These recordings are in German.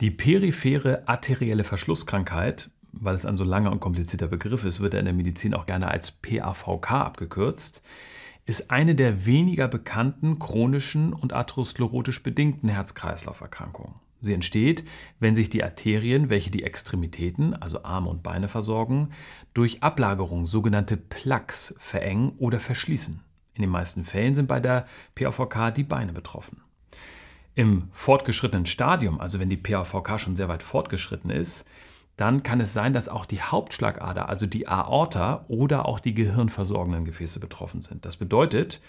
Die periphere arterielle Verschlusskrankheit, weil es ein so langer und komplizierter Begriff ist, wird er in der Medizin auch gerne als PAVK abgekürzt, ist eine der weniger bekannten chronischen und atherosklerotisch bedingten Herz-Kreislauf-Erkrankungen. Sie entsteht, wenn sich die Arterien, welche die Extremitäten, also Arme und Beine versorgen, durch Ablagerung, sogenannte Plaques, verengen oder verschließen. In den meisten Fällen sind bei der PAVK die Beine betroffen im fortgeschrittenen Stadium, also wenn die PAVK schon sehr weit fortgeschritten ist, dann kann es sein, dass auch die Hauptschlagader, also die Aorta oder auch die gehirnversorgenden Gefäße betroffen sind. Das bedeutet,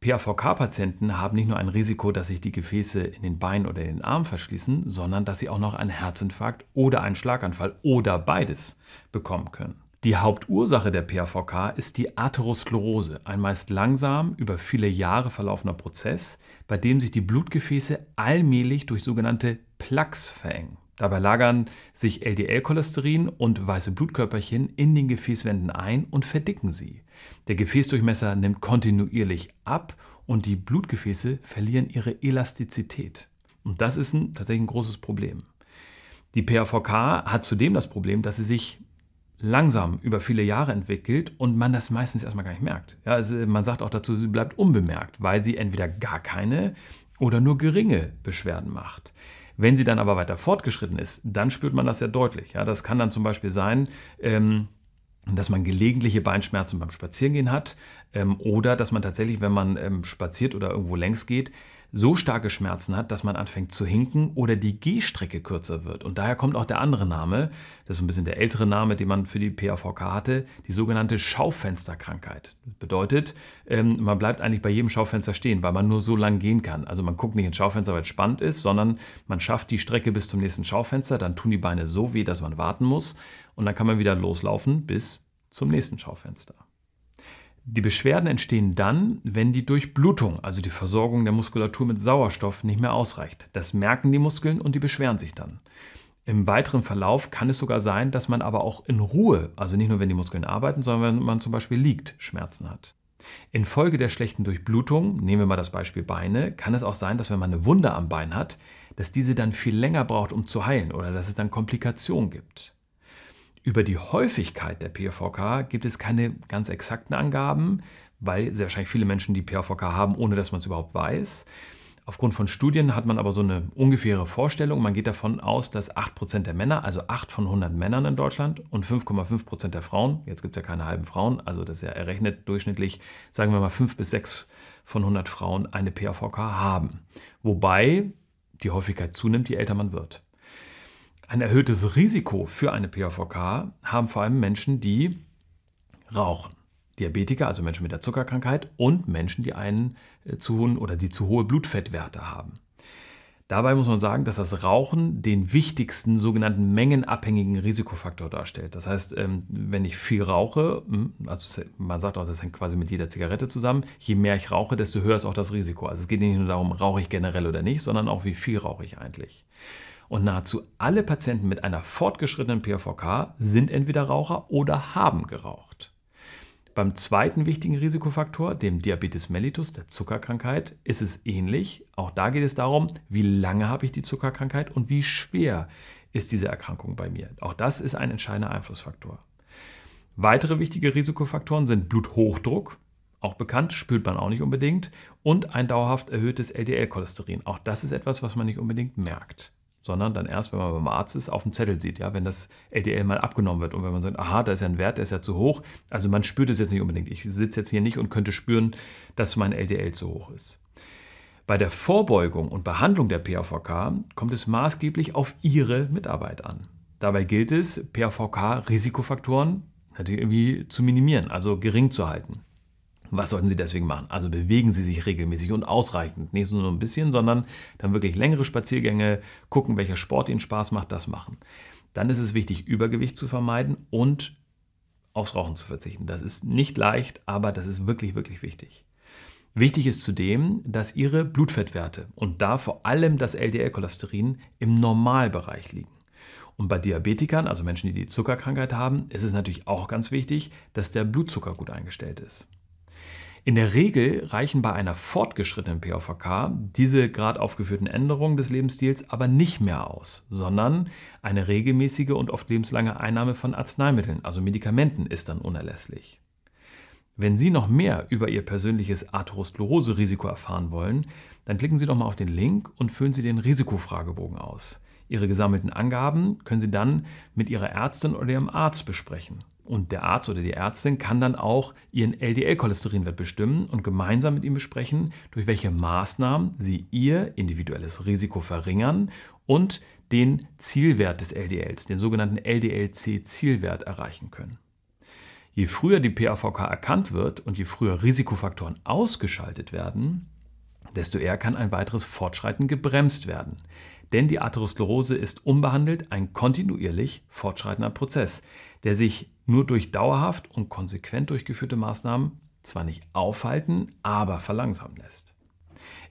PAVK-Patienten haben nicht nur ein Risiko, dass sich die Gefäße in den Beinen oder den Armen verschließen, sondern dass sie auch noch einen Herzinfarkt oder einen Schlaganfall oder beides bekommen können. Die Hauptursache der PAVK ist die Atherosklerose, ein meist langsam über viele Jahre verlaufender Prozess, bei dem sich die Blutgefäße allmählich durch sogenannte Plaques verengen. Dabei lagern sich LDL-Cholesterin und weiße Blutkörperchen in den Gefäßwänden ein und verdicken sie. Der Gefäßdurchmesser nimmt kontinuierlich ab und die Blutgefäße verlieren ihre Elastizität. Und das ist ein, tatsächlich ein großes Problem. Die PAVK hat zudem das Problem, dass sie sich langsam über viele Jahre entwickelt und man das meistens erstmal gar nicht merkt. Ja, also man sagt auch dazu, sie bleibt unbemerkt, weil sie entweder gar keine oder nur geringe Beschwerden macht. Wenn sie dann aber weiter fortgeschritten ist, dann spürt man das sehr deutlich. Ja, das kann dann zum Beispiel sein, ähm, dass man gelegentliche Beinschmerzen beim Spazierengehen hat ähm, oder dass man tatsächlich, wenn man ähm, spaziert oder irgendwo längs geht, so starke Schmerzen hat, dass man anfängt zu hinken oder die Gehstrecke kürzer wird. Und daher kommt auch der andere Name, das ist ein bisschen der ältere Name, den man für die PAVK hatte, die sogenannte Schaufensterkrankheit. Das bedeutet, ähm, man bleibt eigentlich bei jedem Schaufenster stehen, weil man nur so lang gehen kann. Also man guckt nicht ins Schaufenster, weil es spannend ist, sondern man schafft die Strecke bis zum nächsten Schaufenster, dann tun die Beine so weh, dass man warten muss und dann kann man wieder loslaufen bis zum nächsten Schaufenster. Die Beschwerden entstehen dann, wenn die Durchblutung, also die Versorgung der Muskulatur mit Sauerstoff, nicht mehr ausreicht. Das merken die Muskeln und die beschweren sich dann. Im weiteren Verlauf kann es sogar sein, dass man aber auch in Ruhe, also nicht nur wenn die Muskeln arbeiten, sondern wenn man zum Beispiel liegt, Schmerzen hat. Infolge der schlechten Durchblutung, nehmen wir mal das Beispiel Beine, kann es auch sein, dass wenn man eine Wunde am Bein hat, dass diese dann viel länger braucht, um zu heilen oder dass es dann Komplikationen gibt. Über die Häufigkeit der PVK gibt es keine ganz exakten Angaben, weil sehr wahrscheinlich viele Menschen die PVK haben, ohne dass man es überhaupt weiß. Aufgrund von Studien hat man aber so eine ungefähre Vorstellung. Man geht davon aus, dass 8% der Männer, also 8 von 100 Männern in Deutschland und 5,5% der Frauen, jetzt gibt es ja keine halben Frauen, also das ist ja errechnet durchschnittlich, sagen wir mal 5 bis 6 von 100 Frauen eine PAVK haben. Wobei die Häufigkeit zunimmt, je älter man wird. Ein erhöhtes Risiko für eine PAVK haben vor allem Menschen, die rauchen. Diabetiker, also Menschen mit der Zuckerkrankheit und Menschen, die einen äh, zu hohen oder die zu hohe Blutfettwerte haben. Dabei muss man sagen, dass das Rauchen den wichtigsten sogenannten mengenabhängigen Risikofaktor darstellt. Das heißt, ähm, wenn ich viel rauche, hm, also man sagt auch, das hängt quasi mit jeder Zigarette zusammen, je mehr ich rauche, desto höher ist auch das Risiko. Also es geht nicht nur darum, rauche ich generell oder nicht, sondern auch, wie viel rauche ich eigentlich und nahezu alle Patienten mit einer fortgeschrittenen PVK sind entweder Raucher oder haben geraucht. Beim zweiten wichtigen Risikofaktor, dem Diabetes mellitus, der Zuckerkrankheit, ist es ähnlich. Auch da geht es darum, wie lange habe ich die Zuckerkrankheit und wie schwer ist diese Erkrankung bei mir. Auch das ist ein entscheidender Einflussfaktor. Weitere wichtige Risikofaktoren sind Bluthochdruck, auch bekannt, spürt man auch nicht unbedingt, und ein dauerhaft erhöhtes LDL-Cholesterin. Auch das ist etwas, was man nicht unbedingt merkt sondern dann erst, wenn man beim Arzt ist, auf dem Zettel sieht, ja, wenn das LDL mal abgenommen wird und wenn man sagt, aha, da ist ja ein Wert, der ist ja zu hoch. Also man spürt es jetzt nicht unbedingt. Ich sitze jetzt hier nicht und könnte spüren, dass mein LDL zu hoch ist. Bei der Vorbeugung und Behandlung der PAVK kommt es maßgeblich auf Ihre Mitarbeit an. Dabei gilt es, PAVK-Risikofaktoren natürlich irgendwie zu minimieren, also gering zu halten. Was sollten Sie deswegen machen? Also bewegen Sie sich regelmäßig und ausreichend. Nicht nur ein bisschen, sondern dann wirklich längere Spaziergänge, gucken, welcher Sport Ihnen Spaß macht, das machen. Dann ist es wichtig, Übergewicht zu vermeiden und aufs Rauchen zu verzichten. Das ist nicht leicht, aber das ist wirklich, wirklich wichtig. Wichtig ist zudem, dass Ihre Blutfettwerte und da vor allem das LDL-Cholesterin im Normalbereich liegen. Und bei Diabetikern, also Menschen, die die Zuckerkrankheit haben, ist es natürlich auch ganz wichtig, dass der Blutzucker gut eingestellt ist. In der Regel reichen bei einer fortgeschrittenen POVK diese gerade aufgeführten Änderungen des Lebensstils aber nicht mehr aus, sondern eine regelmäßige und oft lebenslange Einnahme von Arzneimitteln, also Medikamenten, ist dann unerlässlich. Wenn Sie noch mehr über Ihr persönliches Atherosklerose-Risiko erfahren wollen, dann klicken Sie doch mal auf den Link und füllen Sie den Risikofragebogen aus. Ihre gesammelten Angaben können Sie dann mit Ihrer Ärztin oder Ihrem Arzt besprechen. Und der Arzt oder die Ärztin kann dann auch ihren LDL-Cholesterinwert bestimmen und gemeinsam mit ihm besprechen, durch welche Maßnahmen sie ihr individuelles Risiko verringern und den Zielwert des LDLs, den sogenannten LDL-C-Zielwert, erreichen können. Je früher die PAVK erkannt wird und je früher Risikofaktoren ausgeschaltet werden, desto eher kann ein weiteres Fortschreiten gebremst werden denn die Atherosklerose ist unbehandelt ein kontinuierlich fortschreitender Prozess, der sich nur durch dauerhaft und konsequent durchgeführte Maßnahmen zwar nicht aufhalten, aber verlangsamen lässt.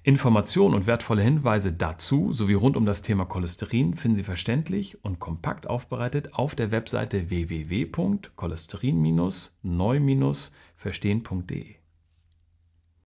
Informationen und wertvolle Hinweise dazu sowie rund um das Thema Cholesterin finden Sie verständlich und kompakt aufbereitet auf der Webseite www.cholesterin-neu-verstehen.de.